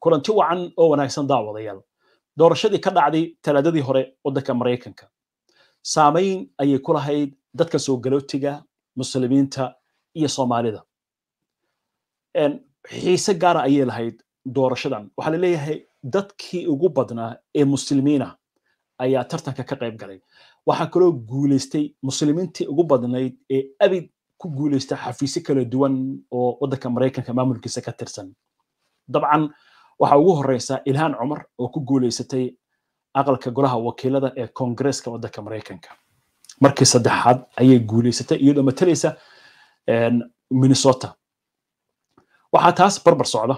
kulanti wacan oo wanaagsan daawadayaal doorashadii ka dhacday talaadadii hore waddanka maraykanka saamayn ayay ku lahayd dadka soo galootiga muslimiinta iyo soomaalida xiise gaara ah ayay lahayd doorashadan waxaa la leeyahay dadkii ugu badnaa ee muslimiina ayaa tartanka ka qayb galay waxaa kaloo guuleystay muslimiintii ugu badnayd ee abid ku guulaysta xafiisyo kala duwan oo waddanka maraykanka maamulkiisa ka tirsan dabcan waxaa ugu horeysa ilhaan cumar oo ku guuleysatay aqalka golaha wakiilada ee koongareeska waddanka maraykanka markii saddexaad ayay guuleysatay iyadoo matalaysa minnesota waxaa taas barbar socda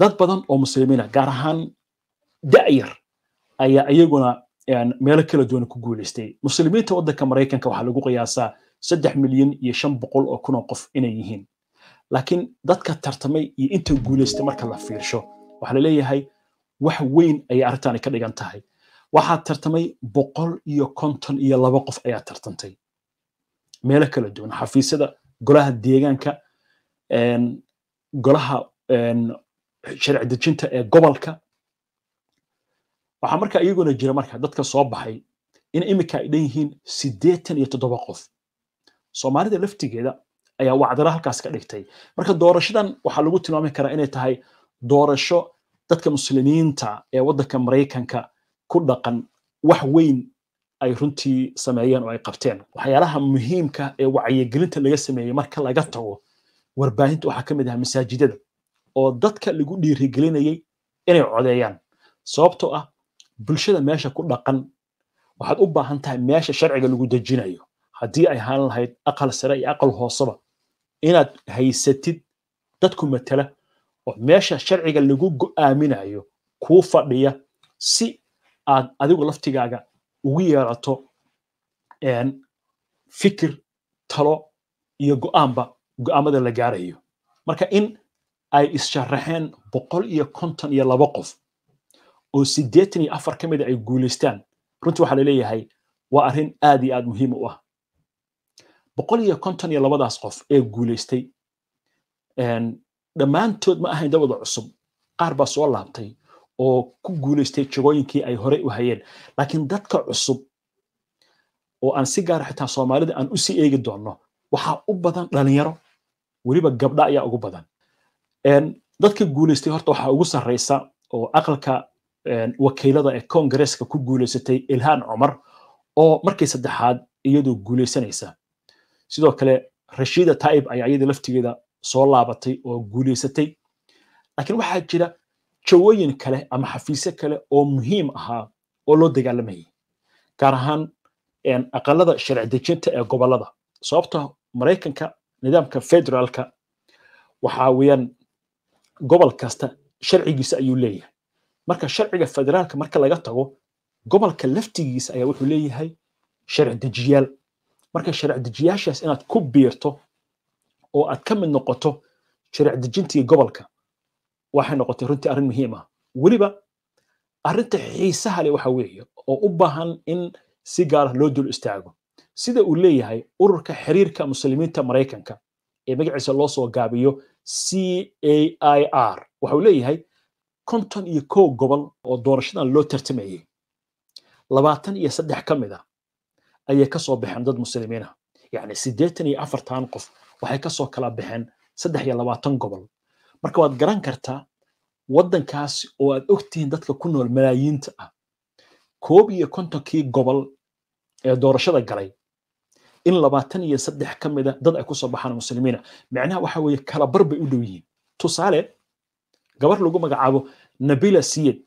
dad badan oo muslimiina gaar ahaan da'yar ayaa iyaguna meelo kala duwan ku guuleystay muslimiinta waddanka maraykanka waxaa lagu qiyaasaa saddex milyan iyo shan boqol oo kun qof inay yihiin laakiin dadka tartamay iyo inta guuleystay marka la fiirsho waxaa laleeyahay wax weyn ayay arrintani ka dhigan tahay waxaa tartamay boqol iyo konton iyo laba qof ayaad tartantay meelo kala duwan xafiisyada golaha deegaanka golaha sharci dejinta ee gobolka waxaa markaa iyaguna jira marka dadka soo baxay in imika ay dhan yihiin siddeetan iyo toddoba qof soomaalida laftigeeda ayaa wacdaro halkaas ka dhigtay marka doorashadan waxaa lagu tilmaami karaa inay tahay doorasho dadka muslimiinta ee waddanka maraykanka ku dhaqan wax weyn ay runtii sameeyeen oo ay qabteen waxyaalaha muhiimka ee wacyigelinta laga sameeyey marka laga tago warbaahinta waxaa ka mid ahaa masaajidada oo dadka lagu dhiirigelinayay inay codeeyaan sababtoo ah bulshada meesha ku dhaqan waxaad u baahan tahay meesha sharciga lagu dejinayo haddii ay ahaan lahayd aqal sare iyo aqal hooseba inaad haysatid dadku matala oo meesha sharciga lagu go-aaminayo kuu fadhiya si aad adigu laftigaaga ugu yeerato fikir talo iyo go-aanba go-aamada la gaarayo marka in ay issharaxeen boqol iyo konton iyo laba qof oo siddeetan iyo afar ka mid a ah ay guulaystaan runtii waxaa laleeyahay waa arrin aad iyo aad muhiim u ah boqol iyo konton iyo labadaas qof ee guulaystay dhammaantood ma ahayn dawada cusub qaar baa soo laabtay oo ku guulaystay jagooyinkii ay horey u hayeen laakiin dadka cusub oo aan si gaara ah xitaa soomaalida aan usii eegi doonno waxaa u badan dhalinyaro weliba gabdha ayaa ugu badan dadka guulaystay horta waxaa ugu sarraysa oo aqalka wakiilada ee koongareeska ku guulaysatay ilhaan cumar oo markii saddexaad iyadoo guulaysanaysa sidoo kale rashiida taib ayaa iyada laftigeeda soo laabatay oo guuleysatay laakiin waxaa jira jawooyin kale ama xafiisyo kale oo muhiim ahaa oo loo dagaalamayay gaar ahaan aqalada sharci dejinta ee gobolada sababto maraykanka nidaamka federaalka waxaa weeyaan gobol kasta sharcigiisa ayuu leeyahay marka sharciga federaalka marka laga tago gobolka laftigiisa ayaa wuxuu leeyahay sharci dejiyaal marka sharci dejiyaashaas inaad ku biirto oo aad ka mid noqoto shariic dejintii gobolka waxay noqotay runtii arrin muhiim ah weliba arrinta xiisaha leh waxa weeye oo u baahan in si gaara ah loo dul istaago sida uu leeyahay ururka xiriirka muslimiinta maraykanka ee magaciisa loo soo gaabiyo c a i r waxa uu leeyahay konton iyo ko gobol oo doorashadan loo tartamayey labaatan iyo saddex ka mid a ah ayay ka soo baxeen dad muslimiin ah yacni siddeetan iyo afartan qof waxay kasoo kala baxeen saddex iyo labaatan gobol marka waad garan kartaa waddankaas oo aad ogtihiin dadka ku nool malaayiinta ah koob iyo kontonkii gobol ee doorashada galay in labaatan iyo saddex ka mida ah dad ay kusoo baxaan muslimiina micnaha waxa weeye kalabar bay u dhow yihiin tusaale gabar lagu magacaabo nabila siyed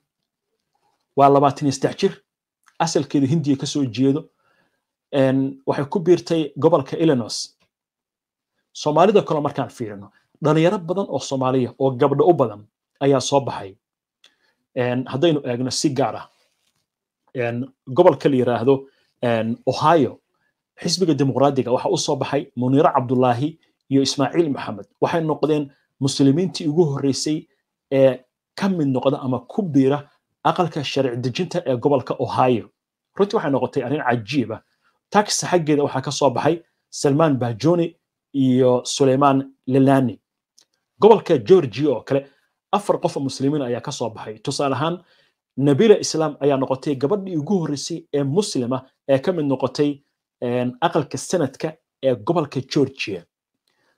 waa labaatan iyo saddex jir asalkeeda hindiya kasoo jeedo waxay ku biirtay gobolka illinos soomaalida kale markaan fiirino dhalinyaro badan oo soomaaliya oo gabdho u badan ayaa soo baxay haddaynu eegno si gaar ah gobolka la yiraahdo ohio xisbiga dimuqraadiga waxa usoo baxay muniiro cabdulaahi iyo ismaaciil maxamed waxay noqdeen muslimiintii ugu horreysay ee ka mid noqda ama ku biira aqalka sharci dejinta ee gobolka ohio runtii waxay noqotay arrin cajiiba ah. tax xaggeeda waxaa ka soo baxay salmaan bahjoni iyo sulayman lelani gobolka georgia oo kale afar qof oo muslimiin ayaa kasoo baxay tusaale ahaan nabila islam ayaa noqotay gabadhii ugu horreysay ee muslima ee ka mid noqotay aqalka sanadka ee gobolka georgia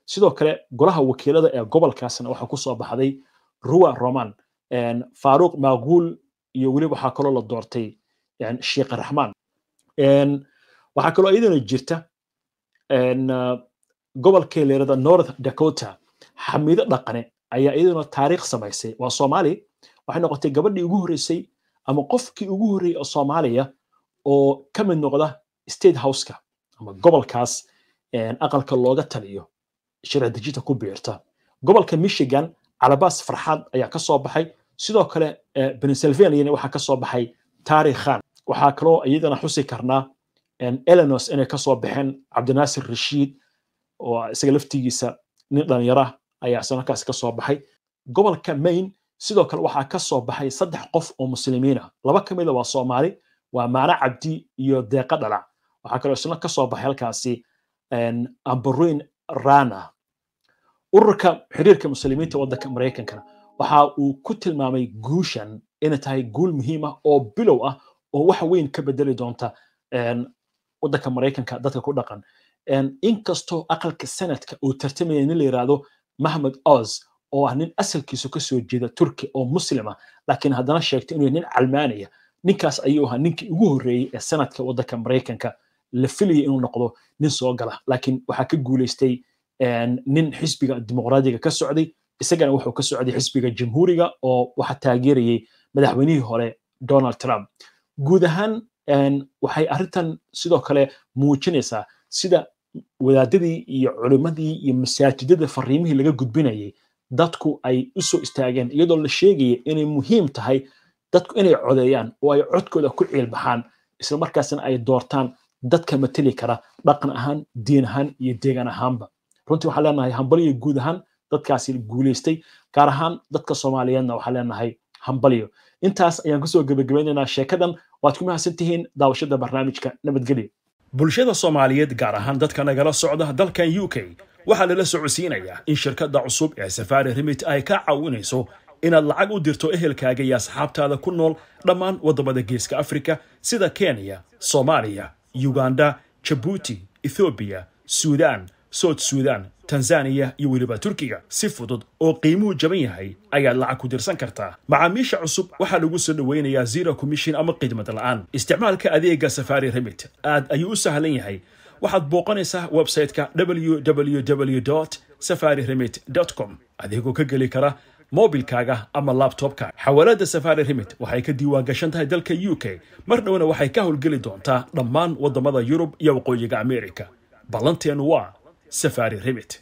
sidoo kale golaha wakiilada ee gobolkaasna waxaa kusoo baxday ruwa roman faruq maquul iyo weliba waxaa kaloo la doortay sheikh raxmaan waxaa kaloo iyadana jirta gobolkay leerada north dakota xamido dhaqane ayaa iyaduna taariikh samaysay waa soomaali waxay noqotay gabadhii ugu horreysay ama qofkii ugu horreeyey oo soomaaliya oo ka mid noqda state houseka ama gobolkaas aqalka looga taliyo sharci dejinta ku biirta gobolka michigan calabas farxaad ayaa kasoo baxay sidoo kale pennsylvaniana waxaa kasoo baxay taariikh khan waxaa kaloo iyadana xusi karnaa elenos inay kasoo baxeen cabdinaasir rashiid oo isaga laftigiisa nin dhalinyarah ayaa isna halkaas ka baxay gobolka maine sidoo kale waxaa kasoo baxay saddex qof oo muslimiin ah. laba ka mida ah waa soomaali waa maano cabdi iyo deeqa dhalac waxaa kaloo isna kasoo soo baxay halkaasi ambaruin rana ururka xiriirka muslimiinta waddanka maraykankana waxa uu ku tilmaamay guushan inay tahay guul muhiim ah oo bilow ah oo wax weyn ka bedeli doonta waddanka maraykanka dadka ku dhaqan inkastoo aqalka sanadka uu tartamaya nin la yirahdo mahmed oz oo ah nin asalkiisu kasoo jeeda turki oo muslima ah, laakiin haddana sheegta inuu nin calmaaniya ninkaas ayuu ahaa ninkii ugu horreeyey ee sanadka waddanka maraykanka la filaya inuu noqdo nin soo gala laakiin waxaa ka guuleystay nin xisbiga dimuqraadiga ka socday isagana wuxuu ka socday xisbiga jamhuuriga oo waxa taageerayay madaxweynihii hore donald trump guud ahaan waxay arrintan sidoo kale muujinaysaa sida wadaadadii iyo culimmadii iyo masaajidada fariimihii laga gudbinayay dadku ay u soo istaageen iyadoo la sheegaya inay muhiim tahay dadku inay codeeyaan oo ay codkooda ku ciilbaxaan islamarkaasna ay doortaan dadka mateli kara dhaqan ahaan diin ahaan iyo deegaan ahaanba runtii waxaan leenahay hambaliyo guud ahaan dadkaasi guuleystay gaar ahaan dadka soomaaliyeedna waxaan leenahay hambaliyo intaas ayaan kusoo gebagabaynaynaa sheekadan waad ku mahadsan tihiin daawashada barnaamijka nabadgelyo bulshada soomaaliyeed gaar ahaan dadka nagala socda dalkan u k waxaa lala socodsiinayaa in shirkadda cusub ee safari rimit ay ka caawinayso inaad lacag u dirto ehelkaaga iyo asxaabtaada ku nool dhammaan waddamada geeska afrika sida kenya soomaaliya uganda jabuuti ethoobiya suudaan south suudaan tanzaniya iyo weliba turkiga si fudud oo qiimuhu jaban yahay ayaad lacag ku dirsan kartaa macaamiisha cusub waxaa lagu soo dhoweynayaa zero commission ama khidmad la'aan isticmaalka adeega safari remit aad ayuu u sahlan yahay waxaad booqanaysaa website-ka www safari remit com adigoo ka geli kara mobilkaaga ama labtobka xawaalada safari remit waxay ka diiwaan gashan tahay dalka u k mar dhowna waxay ka howlgeli doontaa dhammaan waddamada yurub iyo waqooyiga amerika ballanteennu waa safaari rebet